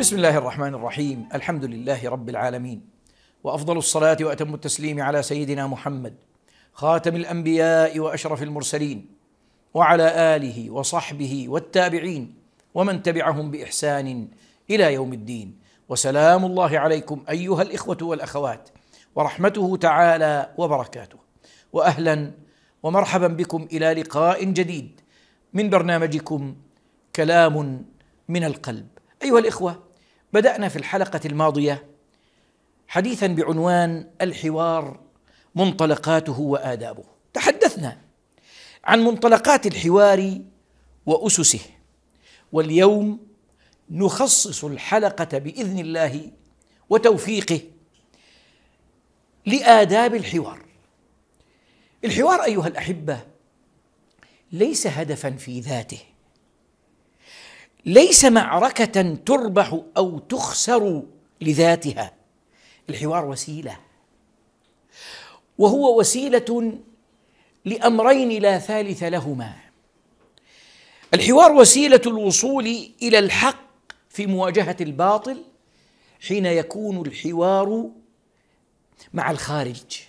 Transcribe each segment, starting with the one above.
بسم الله الرحمن الرحيم الحمد لله رب العالمين وافضل الصلاه واتم التسليم على سيدنا محمد خاتم الانبياء واشرف المرسلين وعلى اله وصحبه والتابعين ومن تبعهم باحسان الى يوم الدين وسلام الله عليكم ايها الاخوه والاخوات ورحمته تعالى وبركاته واهلا ومرحبا بكم الى لقاء جديد من برنامجكم كلام من القلب ايها الاخوه بدانا في الحلقه الماضيه حديثا بعنوان الحوار منطلقاته وادابه تحدثنا عن منطلقات الحوار واسسه واليوم نخصص الحلقه باذن الله وتوفيقه لاداب الحوار الحوار ايها الاحبه ليس هدفا في ذاته ليس معركة تربح أو تخسر لذاتها الحوار وسيلة وهو وسيلة لأمرين لا ثالث لهما الحوار وسيلة الوصول إلى الحق في مواجهة الباطل حين يكون الحوار مع الخارج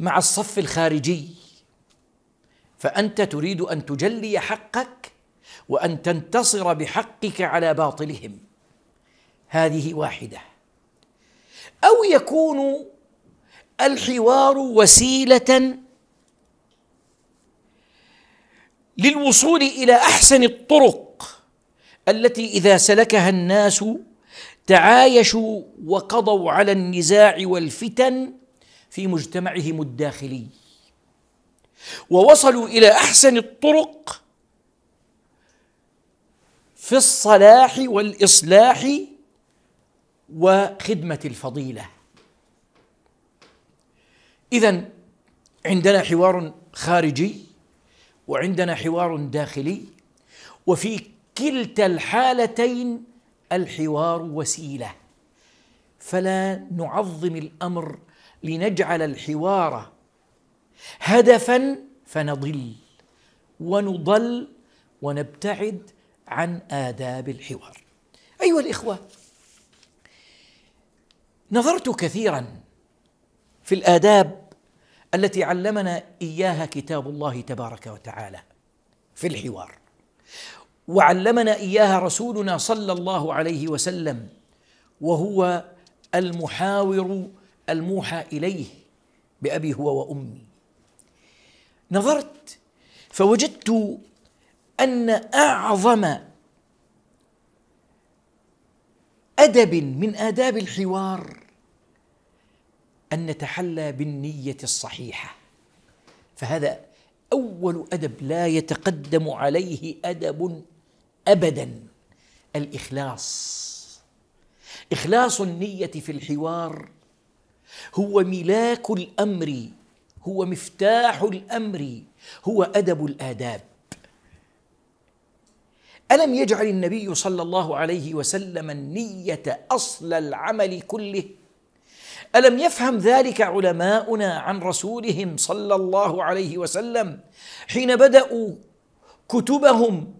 مع الصف الخارجي فأنت تريد أن تجلي حقك وان تنتصر بحقك على باطلهم هذه واحده او يكون الحوار وسيله للوصول الى احسن الطرق التي اذا سلكها الناس تعايشوا وقضوا على النزاع والفتن في مجتمعهم الداخلي ووصلوا الى احسن الطرق في الصلاح والاصلاح وخدمه الفضيله اذا عندنا حوار خارجي وعندنا حوار داخلي وفي كلتا الحالتين الحوار وسيله فلا نعظم الامر لنجعل الحوار هدفا فنضل ونضل ونبتعد عن آداب الحوار أيها الإخوة نظرت كثيرا في الآداب التي علمنا إياها كتاب الله تبارك وتعالى في الحوار وعلمنا إياها رسولنا صلى الله عليه وسلم وهو المحاور الموحى إليه بأبي هو وأمي نظرت فوجدت ان اعظم ادب من اداب الحوار ان نتحلى بالنيه الصحيحه فهذا اول ادب لا يتقدم عليه ادب ابدا الاخلاص اخلاص النيه في الحوار هو ملاك الامر هو مفتاح الامر هو ادب الاداب ألم يجعل النبي صلى الله عليه وسلم النية أصل العمل كله ألم يفهم ذلك علماؤنا عن رسولهم صلى الله عليه وسلم حين بدأوا كتبهم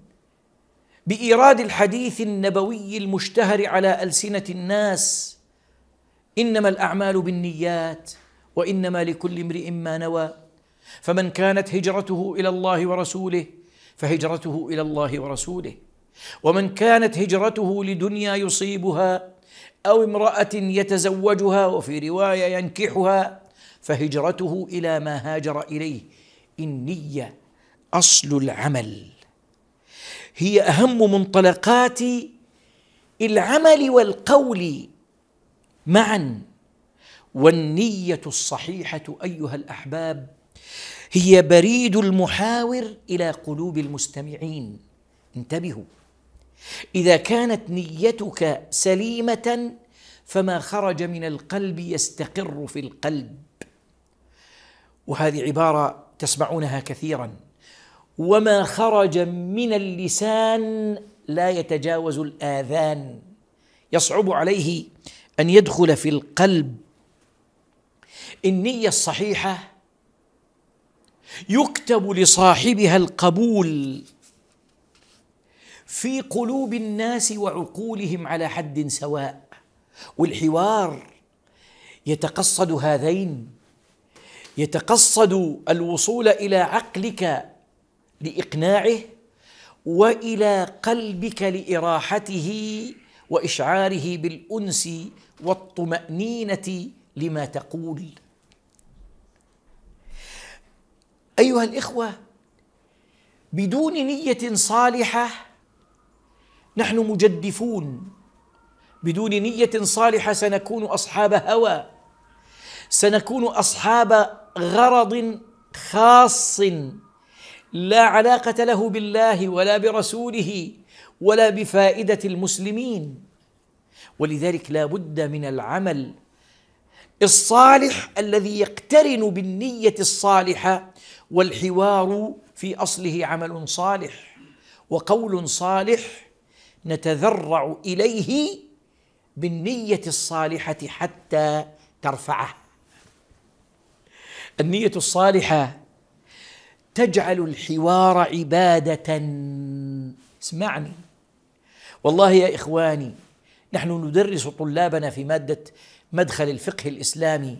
بإيراد الحديث النبوي المشتهر على ألسنة الناس إنما الأعمال بالنيات وإنما لكل امرئ ما نوى فمن كانت هجرته إلى الله ورسوله فهجرته الى الله ورسوله ومن كانت هجرته لدنيا يصيبها او امراه يتزوجها وفي روايه ينكحها فهجرته الى ما هاجر اليه النيه اصل العمل هي اهم منطلقات العمل والقول معا والنيه الصحيحه ايها الاحباب هي بريد المحاور الى قلوب المستمعين انتبهوا اذا كانت نيتك سليمه فما خرج من القلب يستقر في القلب وهذه عباره تسمعونها كثيرا وما خرج من اللسان لا يتجاوز الاذان يصعب عليه ان يدخل في القلب النيه الصحيحه يكتب لصاحبها القبول في قلوب الناس وعقولهم على حد سواء والحوار يتقصد هذين يتقصد الوصول الى عقلك لاقناعه والى قلبك لاراحته واشعاره بالانس والطمانينه لما تقول ايها الاخوه بدون نيه صالحه نحن مجدفون بدون نيه صالحه سنكون اصحاب هوى سنكون اصحاب غرض خاص لا علاقه له بالله ولا برسوله ولا بفائده المسلمين ولذلك لا بد من العمل الصالح الذي يقترن بالنيه الصالحه والحوار في اصله عمل صالح وقول صالح نتذرع اليه بالنيه الصالحه حتى ترفعه النيه الصالحه تجعل الحوار عباده اسمعني والله يا اخواني نحن ندرس طلابنا في ماده مدخل الفقه الاسلامي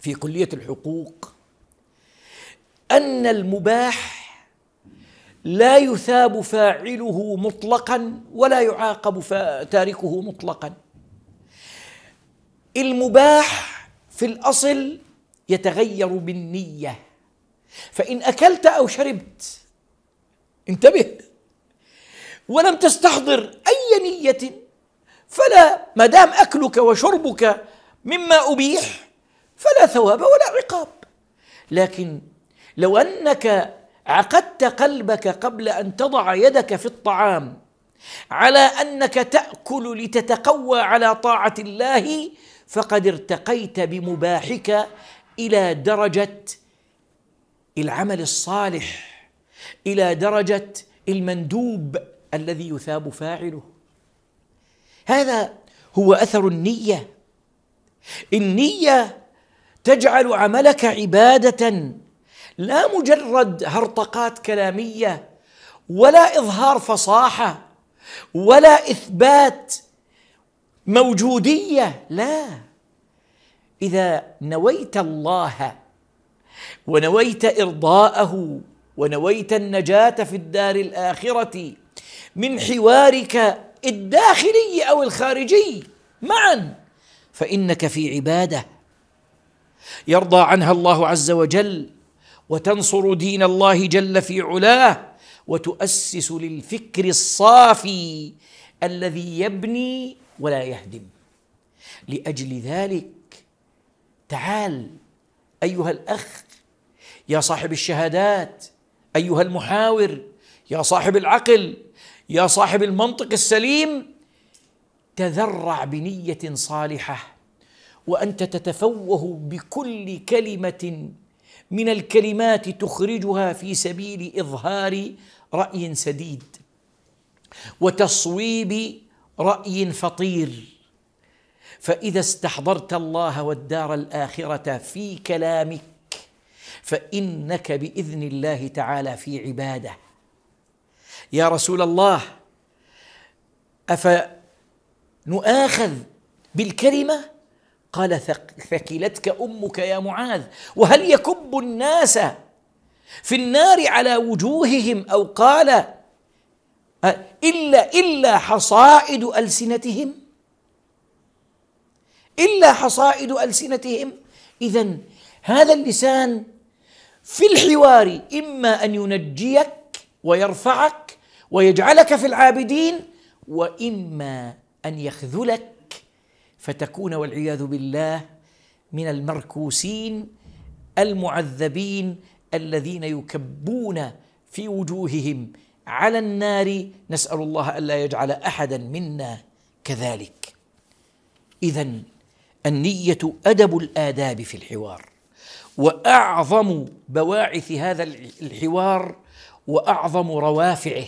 في كليه الحقوق أن المباح لا يثاب فاعله مطلقا ولا يعاقب تاركه مطلقا المباح في الأصل يتغير بالنية فإن أكلت أو شربت انتبه ولم تستحضر أي نية فلا ما دام أكلك وشربك مما أبيح فلا ثواب ولا عقاب لكن لو انك عقدت قلبك قبل ان تضع يدك في الطعام على انك تاكل لتتقوى على طاعه الله فقد ارتقيت بمباحك الى درجه العمل الصالح الى درجه المندوب الذي يثاب فاعله هذا هو اثر النيه النيه تجعل عملك عباده لا مجرد هرطقات كلاميه ولا اظهار فصاحه ولا اثبات موجوديه لا اذا نويت الله ونويت ارضاءه ونويت النجاه في الدار الاخره من حوارك الداخلي او الخارجي معا فانك في عباده يرضى عنها الله عز وجل وتنصر دين الله جل في علاه وتؤسس للفكر الصافي الذي يبني ولا يهدم لاجل ذلك تعال ايها الاخ يا صاحب الشهادات ايها المحاور يا صاحب العقل يا صاحب المنطق السليم تذرع بنيه صالحه وانت تتفوه بكل كلمه من الكلمات تخرجها في سبيل اظهار راي سديد وتصويب راي فطير فاذا استحضرت الله والدار الاخره في كلامك فانك باذن الله تعالى في عباده يا رسول الله افنؤاخذ بالكلمه قال ثكلتك امك يا معاذ وهل يكب الناس في النار على وجوههم او قال الا الا حصائد السنتهم الا حصائد السنتهم اذا هذا اللسان في الحوار اما ان ينجيك ويرفعك ويجعلك في العابدين واما ان يخذلك فتكون والعياذ بالله من المركوسين المعذبين الذين يكبون في وجوههم على النار نسال الله الا يجعل احدا منا كذلك اذا النيه ادب الاداب في الحوار واعظم بواعث هذا الحوار واعظم روافعه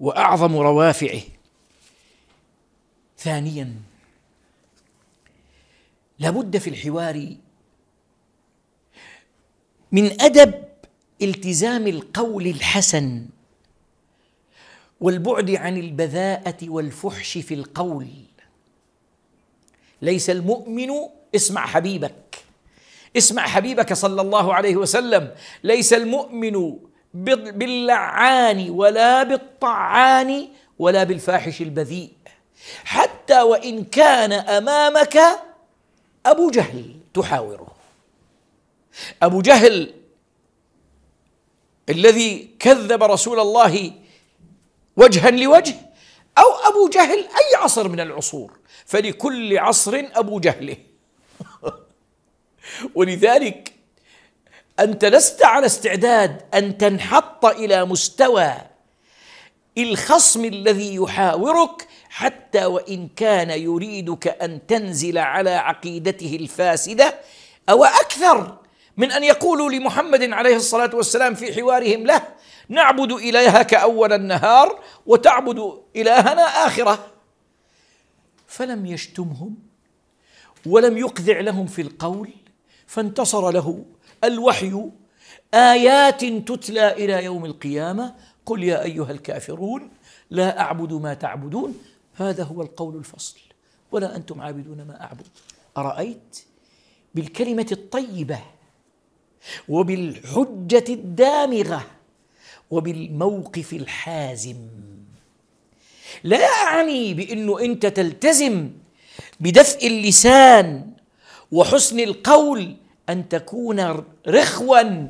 واعظم روافعه ثانيا لابد في الحوار من أدب التزام القول الحسن والبعد عن البذاءة والفحش في القول ليس المؤمن اسمع حبيبك اسمع حبيبك صلى الله عليه وسلم ليس المؤمن باللعان ولا بالطعان ولا بالفاحش البذيء حتى وان كان امامك أبو جهل تحاوره أبو جهل الذي كذب رسول الله وجها لوجه أو أبو جهل أي عصر من العصور فلكل عصر أبو جهله ولذلك أنت لست على استعداد أن تنحط إلى مستوى الخصم الذي يحاورك حتى وان كان يريدك ان تنزل على عقيدته الفاسده او اكثر من ان يقولوا لمحمد عليه الصلاه والسلام في حوارهم له نعبد الهك اول النهار وتعبد الهنا اخره فلم يشتمهم ولم يقذع لهم في القول فانتصر له الوحي ايات تتلى الى يوم القيامه قل يا ايها الكافرون لا اعبد ما تعبدون هذا هو القول الفصل ولا أنتم عابدون ما أعبد أرأيت بالكلمة الطيبة وبالحجة الدامغة وبالموقف الحازم لا أعني بأنه أنت تلتزم بدفء اللسان وحسن القول أن تكون رخوا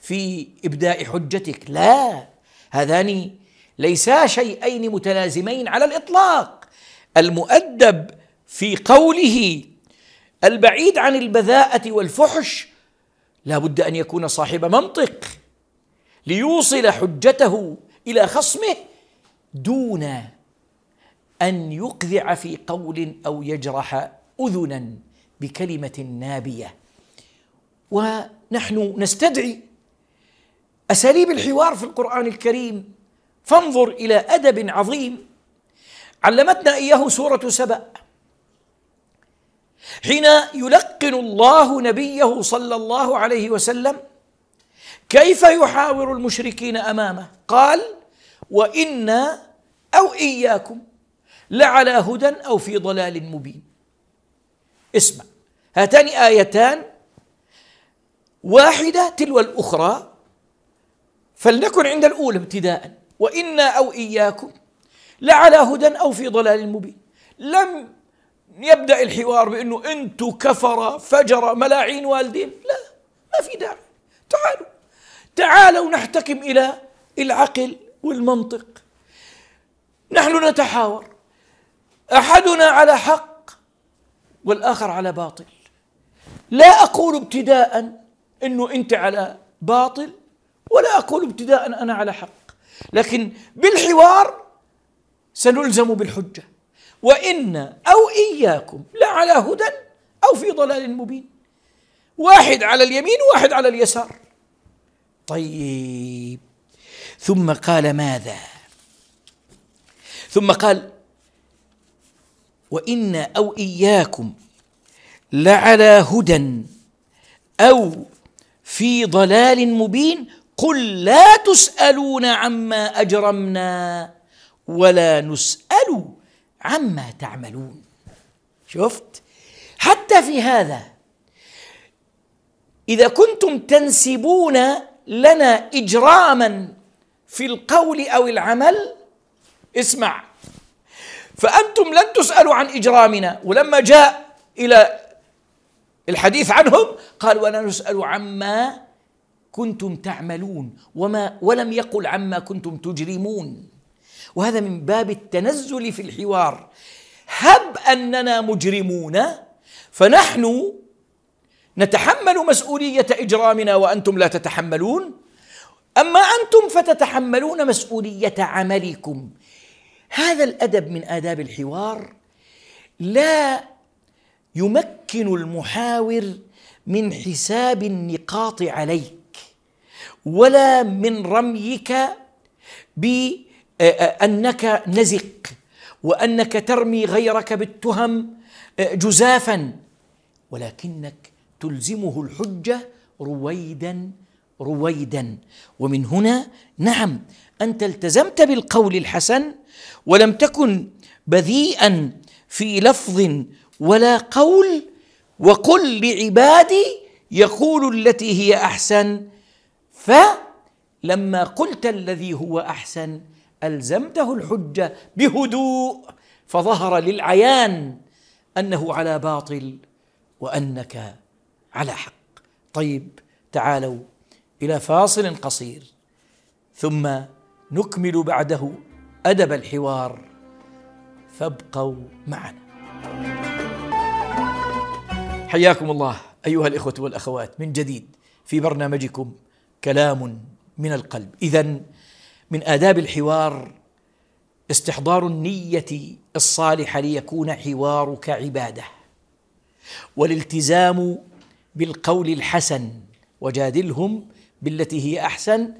في إبداء حجتك لا هذان ليسا شيئين متلازمين على الاطلاق المؤدب في قوله البعيد عن البذاءه والفحش لا بد ان يكون صاحب منطق ليوصل حجته الى خصمه دون ان يقذع في قول او يجرح اذنا بكلمه نابيه ونحن نستدعي اساليب الحوار في القران الكريم فانظر إلى أدب عظيم علمتنا إياه سورة سبأ حين يلقن الله نبيه صلى الله عليه وسلم كيف يحاور المشركين امامه قال وانا او اياكم لعلى هدى او في ضلال مبين اسمع هاتان ايتان واحده تلو الاخرى فلنكن عند الاولى ابتداء وإنا أو إياكم لعلى هدى أو في ضلال مبين لم يبدأ الحوار بأنه أنتم كفر فجر ملاعين والدين لا ما في داعي تعالوا تعالوا نحتكم إلى العقل والمنطق نحن نتحاور أحدنا على حق والآخر على باطل لا أقول ابتداء أنه أنت على باطل ولا أقول ابتداء أنا على حق لكن بالحوار سنلزم بالحجة وإنا أو إياكم لعلى هدى أو في ضلال مبين واحد على اليمين وواحد على اليسار طيب ثم قال ماذا ثم قال وإنا أو إياكم لعلى هدى أو في ضلال مبين قل لا تسالون عما اجرمنا ولا نسال عما تعملون شفت حتى في هذا اذا كنتم تنسبون لنا اجراما في القول او العمل اسمع فانتم لن تسالوا عن اجرامنا ولما جاء الى الحديث عنهم قال ولا نسال عما كنتم تعملون وما ولم يقل عما كنتم تجرمون وهذا من باب التنزل في الحوار هب اننا مجرمون فنحن نتحمل مسؤوليه اجرامنا وانتم لا تتحملون اما انتم فتتحملون مسؤوليه عملكم هذا الادب من اداب الحوار لا يمكن المحاور من حساب النقاط عليك ولا من رميك بأنك آه، آه، نزق وأنك ترمي غيرك بالتهم آه، جزافا ولكنك تلزمه الحجة رويدا رويدا ومن هنا نعم أنت التزمت بالقول الحسن ولم تكن بذيئا في لفظ ولا قول وقل لعبادي يقول التي هي أحسن فلما قلت الذي هو احسن الزمته الحجه بهدوء فظهر للعيان انه على باطل وانك على حق طيب تعالوا الى فاصل قصير ثم نكمل بعده ادب الحوار فابقوا معنا حياكم الله ايها الاخوه والاخوات من جديد في برنامجكم كلام من القلب اذا من آداب الحوار استحضار النية الصالحة ليكون حوارك عبادة والالتزام بالقول الحسن وجادلهم بالتي هي أحسن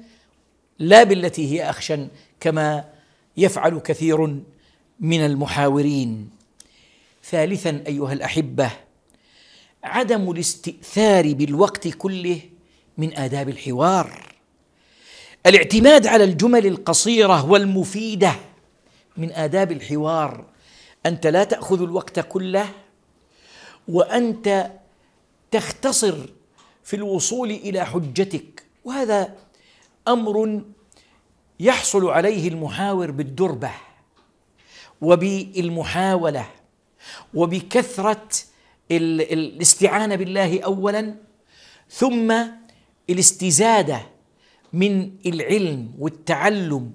لا بالتي هي أخشن كما يفعل كثير من المحاورين ثالثا أيها الأحبة عدم الاستئثار بالوقت كله من آداب الحوار الاعتماد على الجمل القصيرة والمفيدة من آداب الحوار أنت لا تأخذ الوقت كله وأنت تختصر في الوصول إلى حجتك وهذا أمر يحصل عليه المحاور بالدربة وبالمحاولة وبكثرة الاستعانة بالله أولا ثم الاستزاده من العلم والتعلم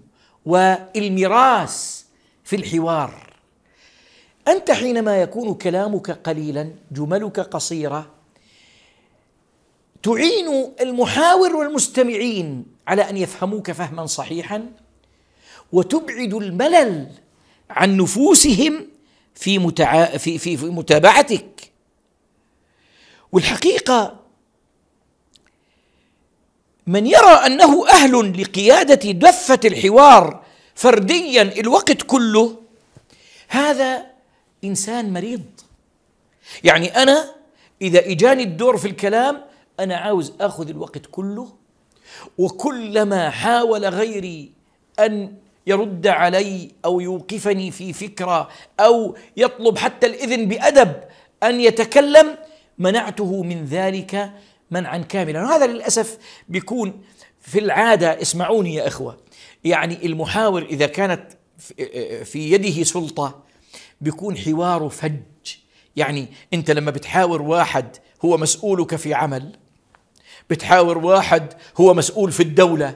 والمراس في الحوار انت حينما يكون كلامك قليلا جملك قصيره تعين المحاور والمستمعين على ان يفهموك فهما صحيحا وتبعد الملل عن نفوسهم في, متع... في, في, في متابعتك والحقيقه من يرى انه اهل لقياده دفه الحوار فرديا الوقت كله هذا انسان مريض يعني انا اذا اجاني الدور في الكلام انا عاوز اخذ الوقت كله وكلما حاول غيري ان يرد علي او يوقفني في فكره او يطلب حتى الاذن بادب ان يتكلم منعته من ذلك منعا كاملا وهذا للأسف بيكون في العادة اسمعوني يا إخوة يعني المحاور إذا كانت في يده سلطة بيكون حواره فج يعني أنت لما بتحاور واحد هو مسؤولك في عمل بتحاور واحد هو مسؤول في الدولة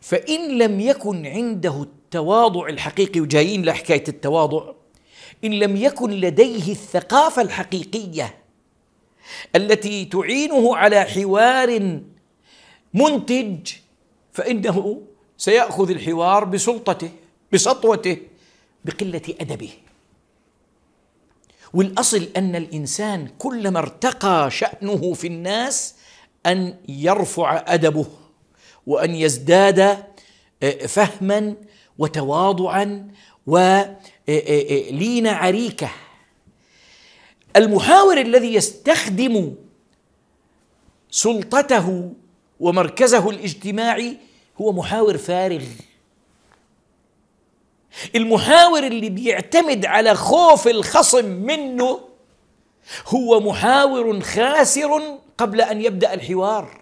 فإن لم يكن عنده التواضع الحقيقي وجايين لحكاية التواضع إن لم يكن لديه الثقافة الحقيقية التي تعينه على حوار منتج فإنه سيأخذ الحوار بسلطته بسطوته بقلة أدبه والأصل أن الإنسان كلما ارتقى شأنه في الناس أن يرفع أدبه وأن يزداد آه، فهما وتواضعا ولين آه، آه، عريكه المحاور الذي يستخدم سلطته ومركزه الاجتماعي هو محاور فارغ المحاور اللي بيعتمد على خوف الخصم منه هو محاور خاسر قبل ان يبدا الحوار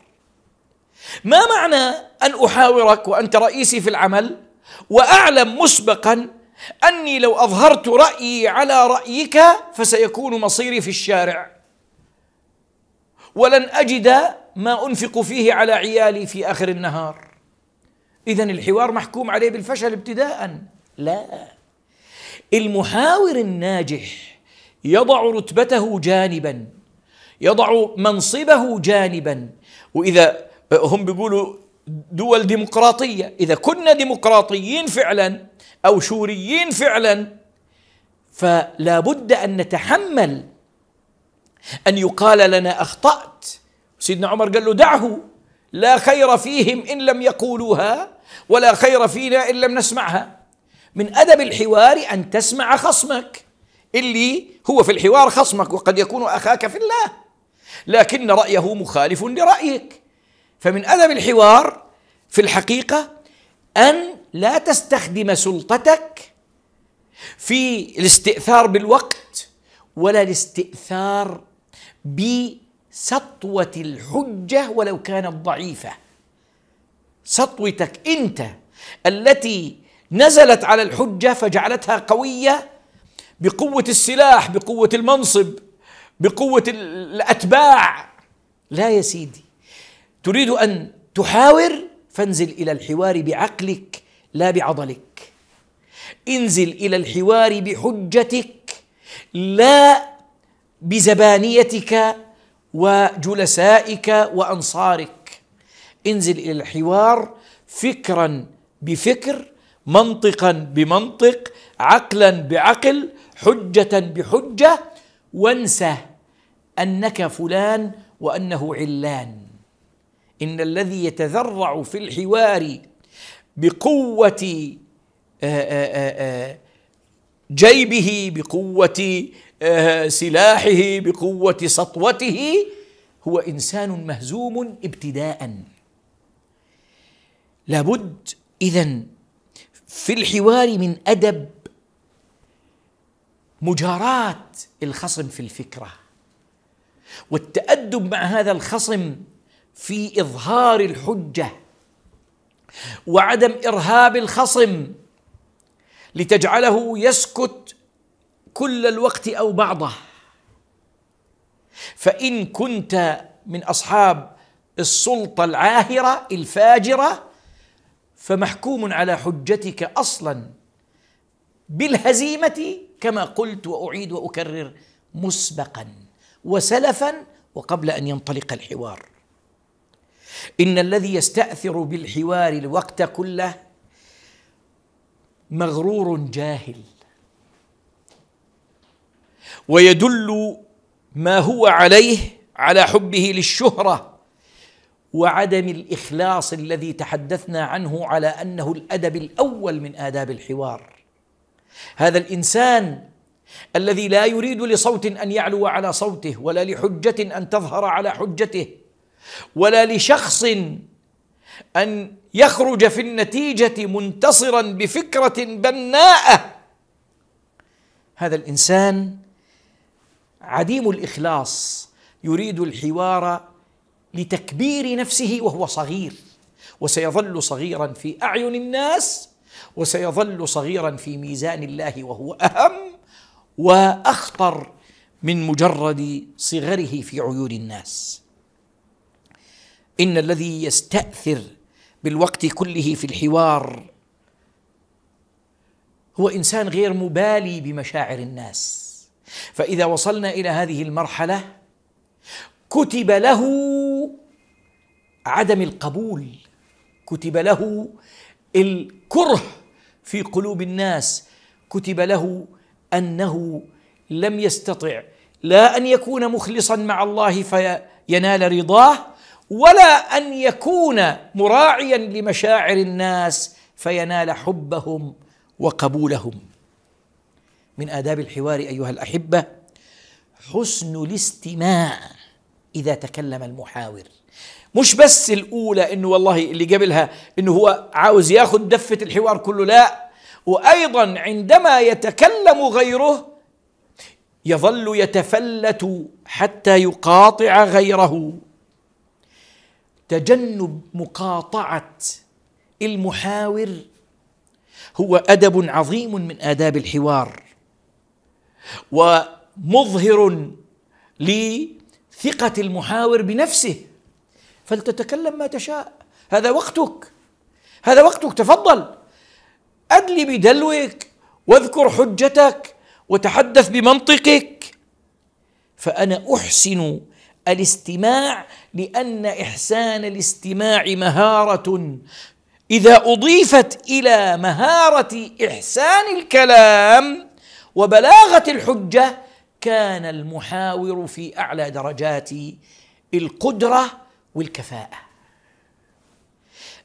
ما معنى ان احاورك وانت رئيسي في العمل واعلم مسبقا أني لو أظهرت رأيي على رأيك فسيكون مصيري في الشارع ولن أجد ما أنفق فيه على عيالي في آخر النهار إذا الحوار محكوم عليه بالفشل ابتداء لا المحاور الناجح يضع رتبته جانبا يضع منصبه جانبا وإذا هم بيقولوا دول ديمقراطية إذا كنا ديمقراطيين فعلا أو شوريين فعلا فلا بد أن نتحمل أن يقال لنا أخطأت سيدنا عمر قال له دعه لا خير فيهم إن لم يقولوها ولا خير فينا إن لم نسمعها من أدب الحوار أن تسمع خصمك اللي هو في الحوار خصمك وقد يكون أخاك في الله لكن رأيه مخالف لرأيك فمن ادب الحوار في الحقيقه ان لا تستخدم سلطتك في الاستئثار بالوقت ولا الاستئثار بسطوه الحجه ولو كانت ضعيفه سطوتك انت التي نزلت على الحجه فجعلتها قويه بقوه السلاح بقوه المنصب بقوه الاتباع لا يا سيدي تريد ان تحاور فانزل الى الحوار بعقلك لا بعضلك انزل الى الحوار بحجتك لا بزبانيتك وجلسائك وانصارك انزل الى الحوار فكرا بفكر منطقا بمنطق عقلا بعقل حجه بحجه وانسى انك فلان وانه علان ان الذي يتذرع في الحوار بقوه آه، آه، آه، جيبه بقوه سلاحه بقوه سطوته هو انسان مهزوم ابتداء لابد اذا في الحوار من ادب مجاراه الخصم في الفكره والتادب مع هذا الخصم في اظهار الحجه وعدم ارهاب الخصم لتجعله يسكت كل الوقت او بعضه فان كنت من اصحاب السلطه العاهره الفاجره فمحكوم على حجتك اصلا بالهزيمه كما قلت واعيد واكرر مسبقا وسلفا وقبل ان ينطلق الحوار إن الذي يستأثر بالحوار الوقت كله مغرور جاهل ويدل ما هو عليه على حبه للشهرة وعدم الإخلاص الذي تحدثنا عنه على أنه الأدب الأول من آداب الحوار هذا الإنسان الذي لا يريد لصوت أن يعلو على صوته ولا لحجة أن تظهر على حجته ولا لشخص ان يخرج في النتيجه منتصرا بفكره بناءه هذا الانسان عديم الاخلاص يريد الحوار لتكبير نفسه وهو صغير وسيظل صغيرا في اعين الناس وسيظل صغيرا في ميزان الله وهو اهم واخطر من مجرد صغره في عيون الناس ان الذي يستاثر بالوقت كله في الحوار هو انسان غير مبالي بمشاعر الناس فاذا وصلنا الى هذه المرحله كتب له عدم القبول كتب له الكره في قلوب الناس كتب له انه لم يستطع لا ان يكون مخلصا مع الله فينال رضاه ولا ان يكون مراعيا لمشاعر الناس فينال حبهم وقبولهم من آداب الحوار أيها الأحبة حسن الاستماع إذا تكلم المحاور مش بس الأولى إنه والله اللي قبلها إنه هو عاوز ياخد دفة الحوار كله لا وأيضا عندما يتكلم غيره يظل يتفلت حتى يقاطع غيره تجنب مقاطعه المحاور هو ادب عظيم من اداب الحوار ومظهر لثقه المحاور بنفسه فلتتكلم ما تشاء هذا وقتك هذا وقتك تفضل ادلي بدلوك واذكر حجتك وتحدث بمنطقك فانا احسن الاستماع لان احسان الاستماع مهاره اذا اضيفت الى مهاره احسان الكلام وبلاغه الحجه كان المحاور في اعلى درجات القدره والكفاءه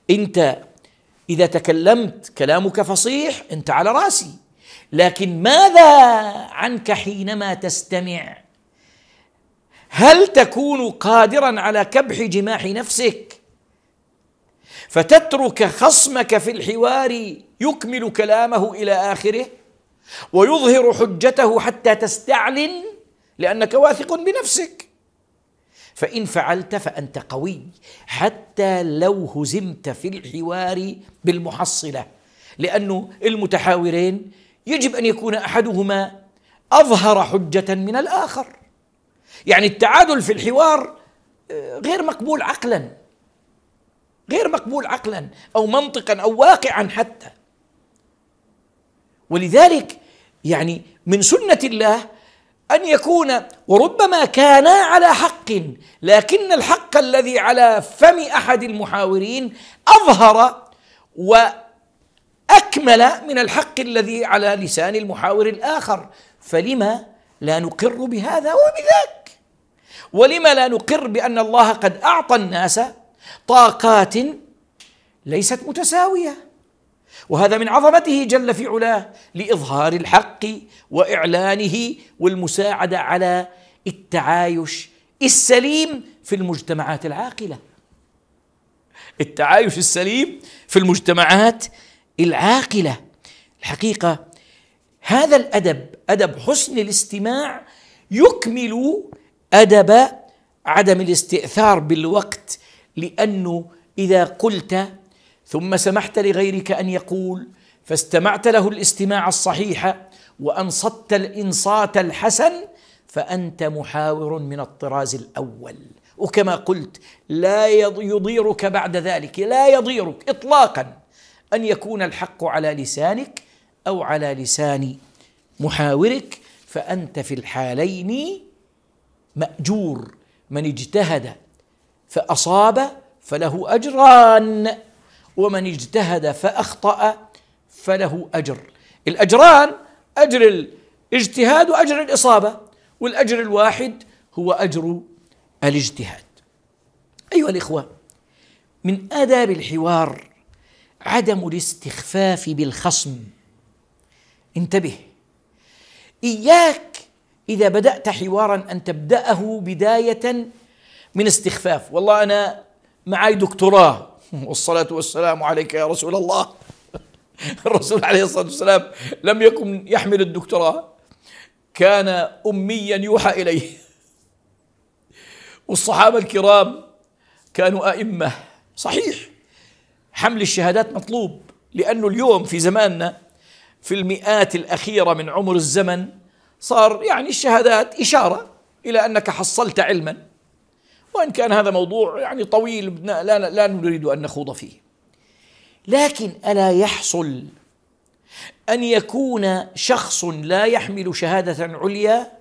انت اذا تكلمت كلامك فصيح انت على راسي لكن ماذا عنك حينما تستمع هل تكون قادرا على كبح جماح نفسك فتترك خصمك في الحوار يكمل كلامه الى اخره ويظهر حجته حتى تستعلن لانك واثق بنفسك فان فعلت فانت قوي حتى لو هزمت في الحوار بالمحصله لانه المتحاورين يجب ان يكون احدهما اظهر حجه من الاخر يعني التعادل في الحوار آه، غير مقبول عقلا غير مقبول عقلا او منطقا او واقعا حتى ولذلك يعني من سنه الله ان يكون وربما كانا على حق لكن الحق الذي على فم احد المحاورين اظهر واكمل من الحق الذي على لسان المحاور الاخر فلما لا نقر بهذا وبذاك ولم لا نقر بأن الله قد أعطى الناس طاقات ليست متساوية وهذا من عظمته جل في علاه لإظهار الحق وإعلانه والمساعدة على التعايش السليم في المجتمعات العاقلة التعايش السليم في المجتمعات العاقلة الحقيقة هذا الأدب أدب حسن الاستماع يكمل أدب عدم الاستئثار بالوقت لأنه إذا قلت ثم سمحت لغيرك أن يقول فاستمعت له الاستماع الصحيح وأنصت الإنصات الحسن فأنت محاور من الطراز الأول وكما قلت لا يضيرك بعد ذلك لا يضيرك إطلاقا أن يكون الحق على لسانك أو على لسان محاورك فأنت في الحالين ماجور من اجتهد فاصاب فله اجران ومن اجتهد فاخطا فله اجر الاجران اجر الاجتهاد واجر الاصابه والاجر الواحد هو اجر الاجتهاد ايها الاخوه من اداب الحوار عدم الاستخفاف بالخصم انتبه اياك إذا بدأت حوارا أن تبدأه بداية من استخفاف والله أنا معي دكتوراه والصلاة والسلام عليك يا رسول الله الرسول عليه الصلاة والسلام لم يكن يحمل الدكتوراه كان أميا يوحى إليه والصحابة الكرام كانوا أئمة صحيح حمل الشهادات مطلوب لأنه اليوم في زماننا في المئات الأخيرة من عمر الزمن صار يعني الشهادات إشارة إلى أنك حصلت علما وإن كان هذا موضوع يعني طويل لا, لا نريد أن نخوض فيه لكن ألا يحصل أن يكون شخص لا يحمل شهادة عليا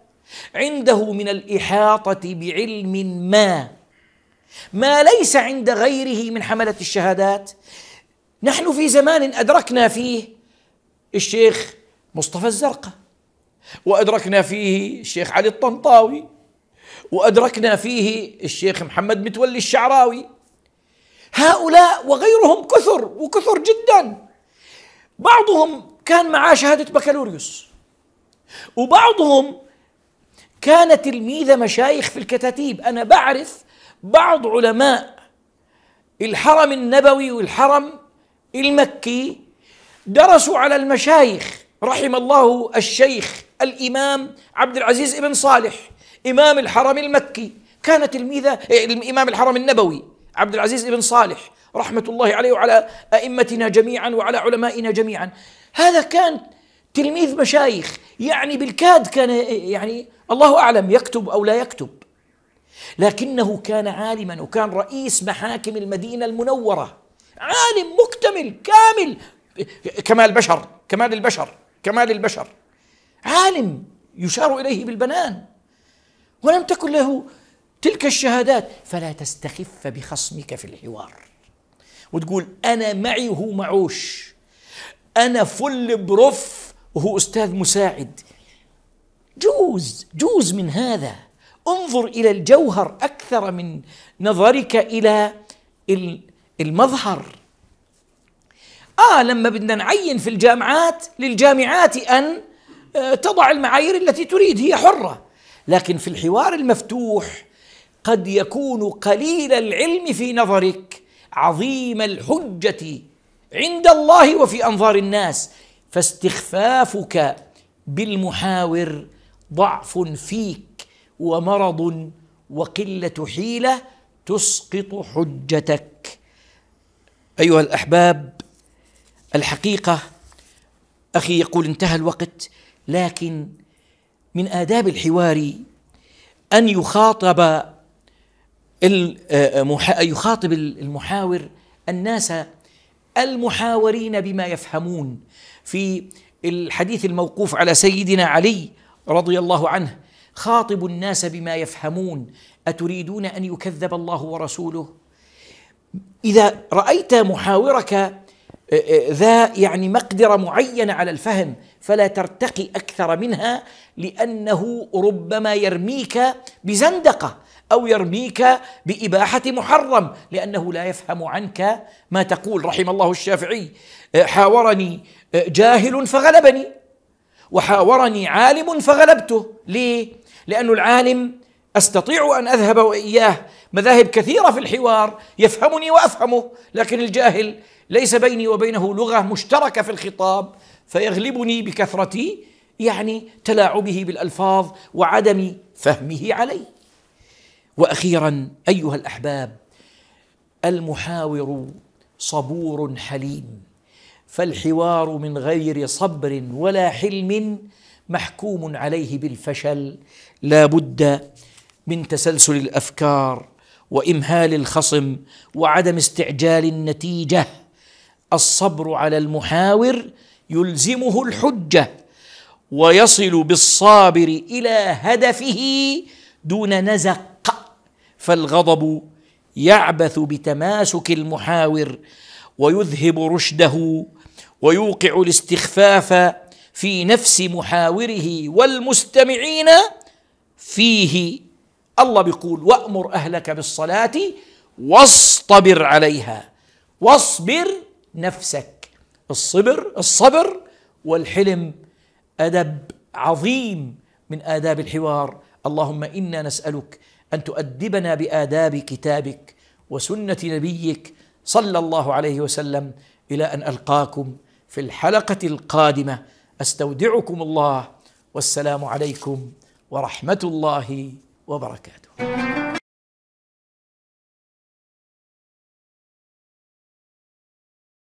عنده من الإحاطة بعلم ما ما ليس عند غيره من حملة الشهادات نحن في زمان أدركنا فيه الشيخ مصطفى الزرقاء وأدركنا فيه الشيخ علي الطنطاوي وأدركنا فيه الشيخ محمد متولي الشعراوي هؤلاء وغيرهم كثر وكثر جدا بعضهم كان معاه شهادة بكالوريوس وبعضهم كان تلميذ مشايخ في الكتاتيب أنا بعرف بعض علماء الحرم النبوي والحرم المكي درسوا على المشايخ رحم الله الشيخ الإمام عبد العزيز بن صالح إمام الحرم المكي كان تلميذا الإمام الحرم النبوي عبد العزيز بن صالح رحمة الله عليه وعلى أئمتنا جميعا وعلى علمائنا جميعا هذا كان تلميذ مشايخ يعني بالكاد كان يعني الله أعلم يكتب أو لا يكتب لكنه كان عالما وكان رئيس محاكم المدينة المنورة عالم مكتمل كامل كمال بشر كمال البشر كمال البشر عالم يشار اليه بالبنان ولم تكن له تلك الشهادات فلا تستخف بخصمك في الحوار وتقول انا معي وهو معوش انا فل بروف وهو استاذ مساعد جوز جوز من هذا انظر الى الجوهر اكثر من نظرك الى المظهر اه لما بدنا نعين في الجامعات للجامعات ان تضع المعايير التي تريد هي حرة لكن في الحوار المفتوح قد يكون قليل العلم في نظرك عظيم الحجة عند الله وفي أنظار الناس فاستخفافك بالمحاور ضعف فيك ومرض وقلة حيلة تسقط حجتك أيها الأحباب الحقيقة أخي يقول انتهى الوقت لكن من آداب الحوار أن يخاطب آه، يخاطب المحاور الناس المحاورين بما يفهمون في الحديث الموقوف على سيدنا علي رضي الله عنه خاطبوا الناس بما يفهمون أتريدون أن يكذب الله ورسوله إذا رأيت محاورك ذا يعني مقدرة معينة على الفهم فلا ترتقي أكثر منها لأنه ربما يرميك بزندقة أو يرميك بإباحة محرم لأنه لا يفهم عنك ما تقول رحم الله الشافعي أه، حاورني أه، جاهل فغلبني وحاورني عالم فغلبته ليه؟ لأن العالم استطيع ان اذهب واياه مذاهب كثيره في الحوار يفهمني وافهمه لكن الجاهل ليس بيني وبينه لغة مشتركة في الخطاب فيغلبني بكثرة يعني تلاعبه بالألفاظ وعدم فهمه علي وأخيرا أيها الأحباب المحاور صبور حليم فالحوار من غير صبر ولا حلم محكوم عليه بالفشل لا بد من تسلسل الافكار وامهال الخصم وعدم استعجال النتيجه الصبر على المحاور يلزمه الحجه ويصل بالصابر الى هدفه دون نزق فالغضب يعبث بتماسك المحاور ويذهب رشده ويوقع الاستخفاف في نفس محاوره والمستمعين فيه الله بيقول وامر اهلك بالصلاه واصطبر عليها واصبر نفسك الصبر الصبر والحلم أدب عظيم من آداب الحوار اللهم إنا نسألك أن تؤدبنا بآداب كتابك وسنة نبيك صلى الله عليه وسلم إلى أن ألقاكم في الحلقة القادمة أستودعكم الله والسلام عليكم ورحمة الله وبركاته